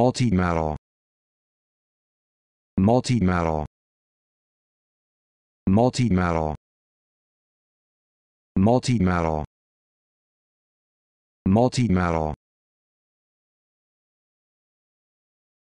multi-metal multi-metal multi-metal multi-metal multi-metal